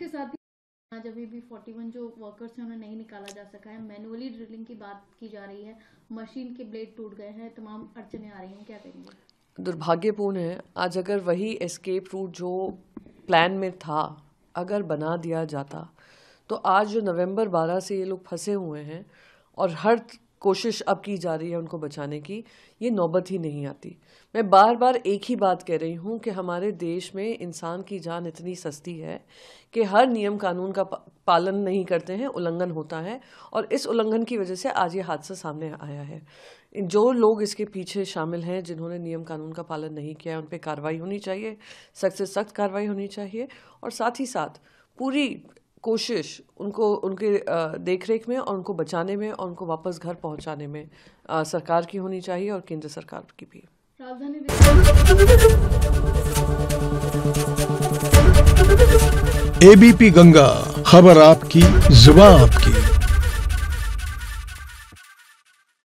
इसके साथ ही आज अभी भी 41 जो वर्कर्स हैं उन्हें नहीं निकाला जा सका है मैनुअली ड्रिलिंग की बात की जा रही है मशीन के ब्लेड टूट गए हैं तमाम अड़चने आ रही हैं क्या कहेंगे दुर्भाग्यपूर्ण है आज अगर वही एस्केप रूट जो प्लान में था अगर बना दिया जाता तो आज जो नवंबर 12 से ये लोग फंसे हुए हैं और हर कोशिश अब की जा रही है उनको बचाने की ये नौबत ही नहीं आती मैं बार बार एक ही बात कह रही हूँ कि हमारे देश में इंसान की जान इतनी सस्ती है कि हर नियम कानून का पालन नहीं करते हैं उल्लंघन होता है और इस उल्लंघन की वजह से आज ये हादसा सामने आया है जो लोग इसके पीछे शामिल हैं जिन्होंने नियम कानून का पालन नहीं किया है उन पर कार्रवाई होनी चाहिए सख्त से सख्त कार्रवाई होनी चाहिए और साथ ही साथ पूरी कोशिश उनको उनके देखरेख में और उनको बचाने में और उनको वापस घर पहुंचाने में सरकार की होनी चाहिए और केंद्र सरकार की भी एबीपी गंगा खबर आपकी जुबा आपकी